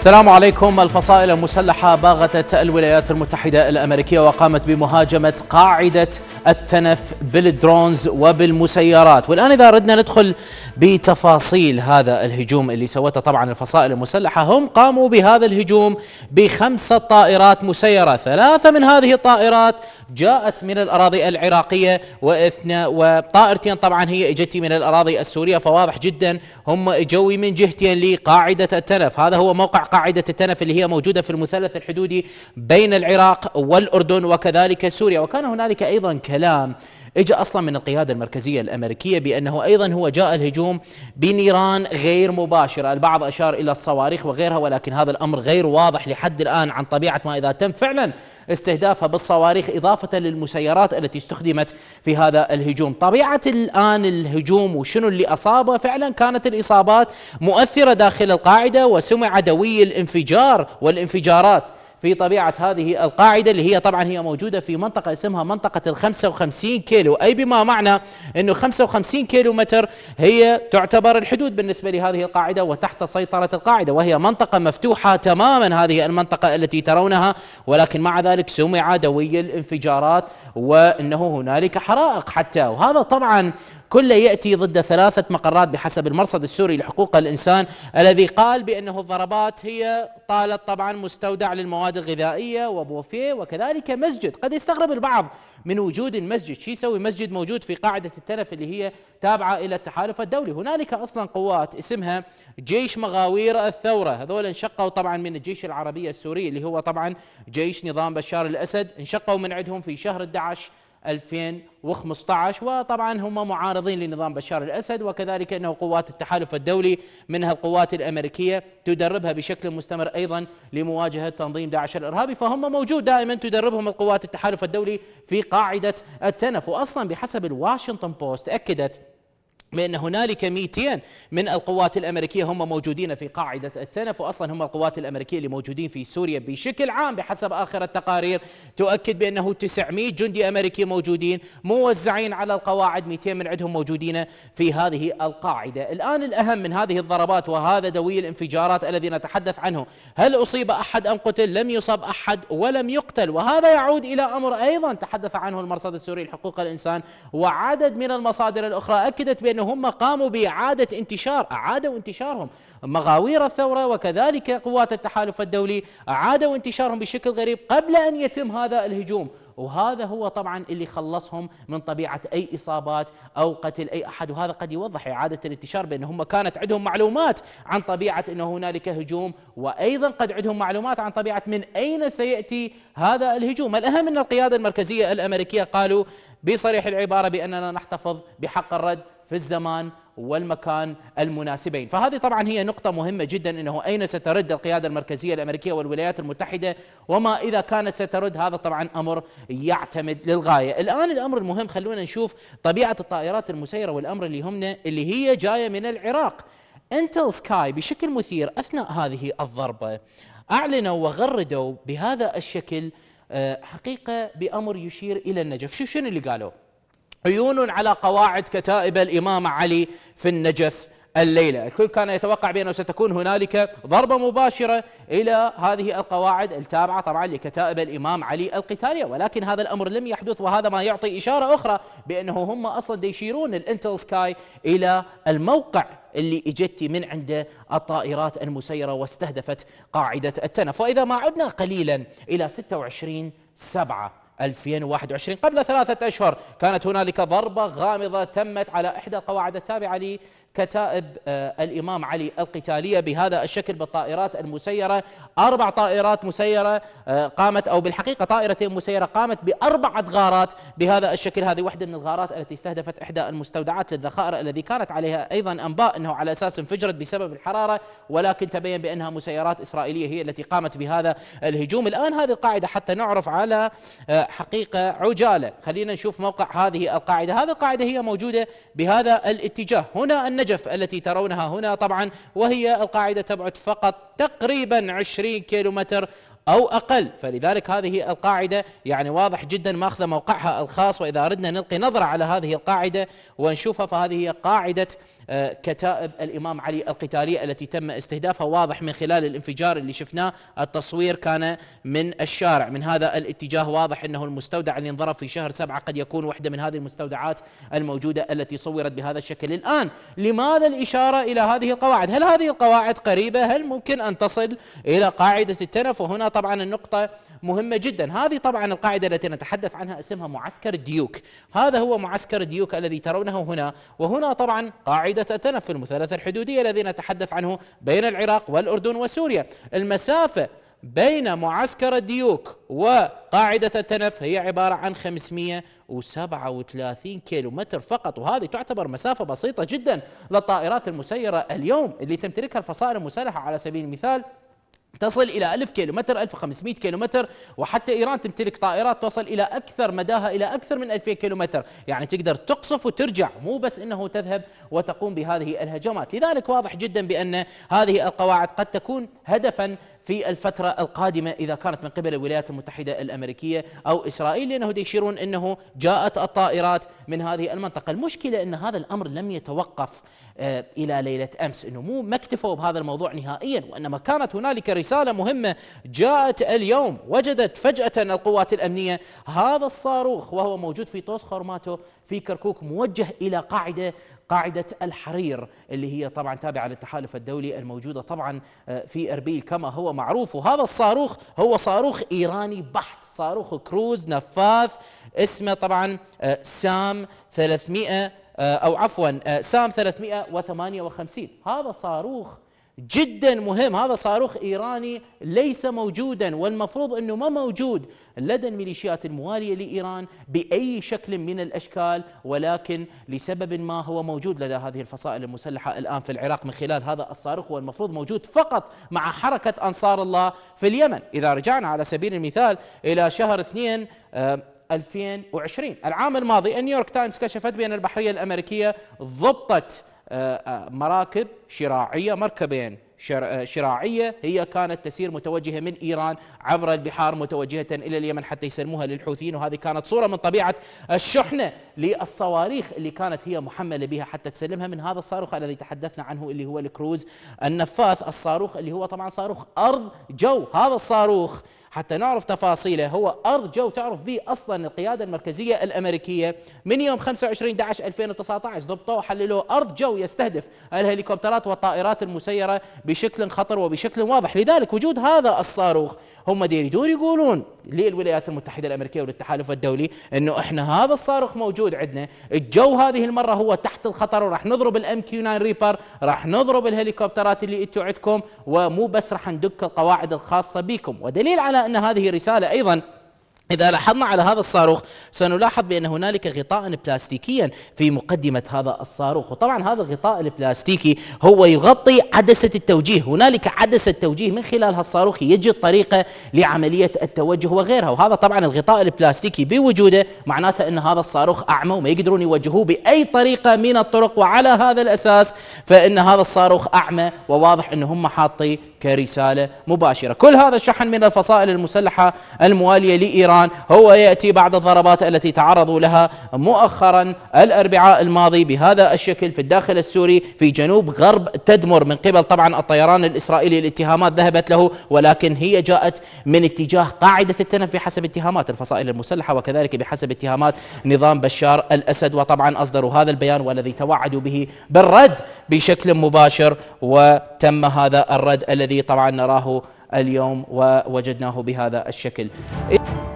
السلام عليكم الفصائل المسلحة باغتت الولايات المتحدة الأمريكية وقامت بمهاجمة قاعدة التنف بالدرونز وبالمسيرات والآن إذا أردنا ندخل بتفاصيل هذا الهجوم اللي سوته طبعا الفصائل المسلحة هم قاموا بهذا الهجوم بخمسة طائرات مسيرة ثلاثة من هذه الطائرات جاءت من الأراضي العراقية واثنى وطائرتين طبعا هي اجتي من الأراضي السورية فواضح جدا هم جوي من جهتين لقاعدة التنف هذا هو موقع قاعدة التنف اللي هي موجودة في المثلث الحدودي بين العراق والأردن وكذلك سوريا وكان هنالك أيضا الكلام اجى اصلا من القياده المركزيه الامريكيه بانه ايضا هو جاء الهجوم بنيران غير مباشره، البعض اشار الى الصواريخ وغيرها ولكن هذا الامر غير واضح لحد الان عن طبيعه ما اذا تم فعلا استهدافها بالصواريخ اضافه للمسيرات التي استخدمت في هذا الهجوم، طبيعه الان الهجوم وشنو اللي اصابه فعلا كانت الاصابات مؤثره داخل القاعده وسمع دوي الانفجار والانفجارات في طبيعة هذه القاعدة اللي هي طبعا هي موجودة في منطقة اسمها منطقة ال 55 كيلو أي بما معنى أنه 55 كيلو متر هي تعتبر الحدود بالنسبة لهذه القاعدة وتحت سيطرة القاعدة وهي منطقة مفتوحة تماما هذه المنطقة التي ترونها ولكن مع ذلك سمع دوي الانفجارات وأنه هنالك حرائق حتى وهذا طبعا كله يأتي ضد ثلاثة مقرات بحسب المرصد السوري لحقوق الإنسان الذي قال بأنه الضربات هي طالت طبعا مستودع للمواد الغذائية وبوفيه وكذلك مسجد قد يستغرب البعض من وجود المسجد شو يسوي مسجد موجود في قاعدة التلف اللي هي تابعة إلى التحالف الدولي هنالك أصلا قوات اسمها جيش مغاوير الثورة هذول انشقوا طبعا من الجيش العربي السوري اللي هو طبعا جيش نظام بشار الأسد انشقوا من عندهم في شهر 11 2015 وطبعا هم معارضين لنظام بشار الأسد وكذلك أنه قوات التحالف الدولي منها القوات الأمريكية تدربها بشكل مستمر أيضا لمواجهة تنظيم داعش الإرهابي فهم موجود دائما تدربهم القوات التحالف الدولي في قاعدة التنف وأصلا بحسب الواشنطن بوست أكدت بأن هنالك 200 من القوات الأمريكية هم موجودين في قاعدة التنف وأصلا هم القوات الأمريكية اللي موجودين في سوريا بشكل عام بحسب آخر التقارير تؤكد بأنه 900 جندي أمريكي موجودين موزعين على القواعد 200 من عندهم موجودين في هذه القاعدة الآن الأهم من هذه الضربات وهذا دوي الانفجارات الذي نتحدث عنه هل أصيب أحد أم قتل لم يصب أحد ولم يقتل وهذا يعود إلى أمر أيضا تحدث عنه المرصد السوري لحقوق الإنسان وعدد من المصادر الأخرى أكدت بأن لأن هم قاموا بإعادة انتشار أعادوا انتشارهم مغاوير الثورة وكذلك قوات التحالف الدولي أعادوا انتشارهم بشكل غريب قبل أن يتم هذا الهجوم وهذا هو طبعا اللي خلصهم من طبيعة أي إصابات أو قتل أي أحد وهذا قد يوضح إعادة الانتشار بأن هم كانت عندهم معلومات عن طبيعة أنه هنالك هجوم وأيضا قد عندهم معلومات عن طبيعة من أين سيأتي هذا الهجوم الأهم أن القيادة المركزية الأمريكية قالوا بصريح العبارة بأننا نحتفظ بحق الرد في الزمان والمكان المناسبين فهذه طبعا هي نقطة مهمة جدا أنه أين سترد القيادة المركزية الأمريكية والولايات المتحدة وما إذا كانت سترد هذا طبعا أمر يعتمد للغاية الآن الأمر المهم خلونا نشوف طبيعة الطائرات المسيرة والأمر اللي يهمنا اللي هي جاية من العراق انتل سكاي بشكل مثير أثناء هذه الضربة أعلنوا وغردوا بهذا الشكل آه، حقيقة بأمر يشير إلى النجف شو شنو اللي قالوا عيون على قواعد كتائب الإمام علي في النجف الليلة الكل كان يتوقع بأنه ستكون هنالك ضربة مباشرة إلى هذه القواعد التابعة طبعا لكتائب الإمام علي القتالية ولكن هذا الأمر لم يحدث وهذا ما يعطي إشارة أخرى بأنه هم أصلا يشيرون الانتل سكاي إلى الموقع اللي اجت من عند الطائرات المسيرة واستهدفت قاعدة التنف وإذا ما عدنا قليلا إلى 26 سبعة 2021 قبل ثلاثة أشهر كانت هنالك ضربة غامضة تمت على إحدى القواعد التابعة كتائب آه، الإمام علي القتالية بهذا الشكل بالطائرات المسيرة أربع طائرات مسيرة آه، قامت أو بالحقيقة طائرتين مسيرة قامت بأربعة غارات بهذا الشكل هذه واحدة من الغارات التي استهدفت إحدى المستودعات للذخائر الذي كانت عليها أيضا أنباء أنه على أساس انفجرت بسبب الحرارة ولكن تبين بأنها مسيرات إسرائيلية هي التي قامت بهذا الهجوم الآن هذه القاعدة حتى نعرف على آه، حقيقة عجالة خلينا نشوف موقع هذه القاعدة هذه القاعدة هي موجودة بهذا الاتجاه هنا أن النجف التي ترونها هنا طبعا وهي القاعدة تبعد فقط تقريبا 20 كيلومتر أو أقل فلذلك هذه القاعدة يعني واضح جدا ماخذة موقعها الخاص وإذا أردنا نلقي نظرة على هذه القاعدة ونشوفها فهذه هي قاعدة آه، كتائب الامام علي القتاليه التي تم استهدافها واضح من خلال الانفجار اللي شفناه التصوير كان من الشارع من هذا الاتجاه واضح انه المستودع اللي انضرب في شهر سبعه قد يكون واحده من هذه المستودعات الموجوده التي صورت بهذا الشكل الان لماذا الاشاره الى هذه القواعد؟ هل هذه القواعد قريبه؟ هل ممكن ان تصل الى قاعده التنف؟ وهنا طبعا النقطه مهمه جدا، هذه طبعا القاعده التي نتحدث عنها اسمها معسكر ديوك، هذا هو معسكر ديوك الذي ترونه هنا، وهنا طبعا قاعده قاعدة التنفر المثلث الحدودي الذي نتحدث عنه بين العراق والأردن وسوريا المسافة بين معسكر الديوك وقاعدة التنف هي عبارة عن 537 كيلومتر فقط وهذه تعتبر مسافة بسيطة جدا للطائرات المسيرة اليوم اللي تمتلكها الفصائل المسلحة على سبيل المثال تصل إلى 1000 كيلومتر 1500 كيلومتر وحتى إيران تمتلك طائرات توصل إلى أكثر مداها إلى أكثر من 2000 كيلومتر يعني تقدر تقصف وترجع مو بس أنه تذهب وتقوم بهذه الهجمات لذلك واضح جدا بأن هذه القواعد قد تكون هدفا في الفترة القادمة إذا كانت من قبل الولايات المتحدة الأمريكية أو إسرائيل لأنه يشيرون أنه جاءت الطائرات من هذه المنطقة المشكلة أن هذا الأمر لم يتوقف آه، إلى ليلة أمس أنه مو ما اكتفوا بهذا الموضوع نهائيا وإنما كانت هنالك رسالة مهمة جاءت اليوم وجدت فجأة القوات الأمنية هذا الصاروخ وهو موجود في طوس خورماتو في كركوك موجه إلى قاعدة قاعدة الحرير اللي هي طبعا تابعة للتحالف الدولي الموجودة طبعا آه، في أربيل كما هو معروف وهذا الصاروخ هو صاروخ إيراني بحت صاروخ كروز نفاث اسمه طبعا آه، سام 300 آه، أو عفوا سام 358 هذا صاروخ جدا مهم هذا صاروخ ايراني ليس موجودا والمفروض انه ما موجود لدى الميليشيات المواليه لايران باي شكل من الاشكال ولكن لسبب ما هو موجود لدى هذه الفصائل المسلحه الان في العراق من خلال هذا الصاروخ والمفروض موجود فقط مع حركه انصار الله في اليمن اذا رجعنا على سبيل المثال الى شهر اثنين 2020 آه، العام الماضي نيويورك تايمز كشفت بأن البحرية الأمريكية ضبطت آه، آه، مراكب شراعية مركبين شراعية هي كانت تسير متوجهة من إيران عبر البحار متوجهة إلى اليمن حتى يسلموها للحوثيين وهذه كانت صورة من طبيعة الشحنة للصواريخ اللي كانت هي محملة بها حتى تسلمها من هذا الصاروخ الذي تحدثنا عنه اللي هو الكروز النفاث الصاروخ اللي هو طبعا صاروخ أرض جو هذا الصاروخ حتى نعرف تفاصيله هو أرض جو تعرف به أصلا القيادة المركزية الأمريكية من يوم 25 11 2019 ضبطوه وحللوه أرض جو يستهدف الهليكوبترات والطائرات المسيرة بشكل خطر وبشكل واضح لذلك وجود هذا الصاروخ هم يريدون يقولون للولايات المتحدة الأمريكية وللتحالف الدولي أنه إحنا هذا الصاروخ موجود عندنا الجو هذه المرة هو تحت الخطر وراح نضرب الام كيو 9 ريبر راح نضرب الهليكوبترات اللي انتوا عندكم ومو بس راح ندك القواعد الخاصة بكم ودليل على أن هذه رسالة أيضا إذا لاحظنا على هذا الصاروخ سنلاحظ بأن هنالك غطاء بلاستيكيا في مقدمة هذا الصاروخ وطبعا هذا الغطاء البلاستيكي هو يغطي عدسة التوجيه هنالك عدسة توجيه من خلال الصاروخ يجد طريقة لعملية التوجه وغيرها وهذا طبعا الغطاء البلاستيكي بوجوده معناته أن هذا الصاروخ أعمى وما يقدرون يوجهوه بأي طريقة من الطرق وعلى هذا الأساس فإن هذا الصاروخ أعمى وواضح أنهم حاطين كرسالة مباشرة كل هذا الشحن من الفصائل المسلحة الموالية لإيران هو يأتي بعد الضربات التي تعرضوا لها مؤخرا الأربعاء الماضي بهذا الشكل في الداخل السوري في جنوب غرب تدمر من قبل طبعا الطيران الإسرائيلي الاتهامات ذهبت له ولكن هي جاءت من اتجاه قاعدة التنف بحسب اتهامات الفصائل المسلحة وكذلك بحسب اتهامات نظام بشار الأسد وطبعا أصدروا هذا البيان والذي توعدوا به بالرد بشكل مباشر وتم هذا الرد الذي الذي طبعا نراه اليوم ووجدناه بهذا الشكل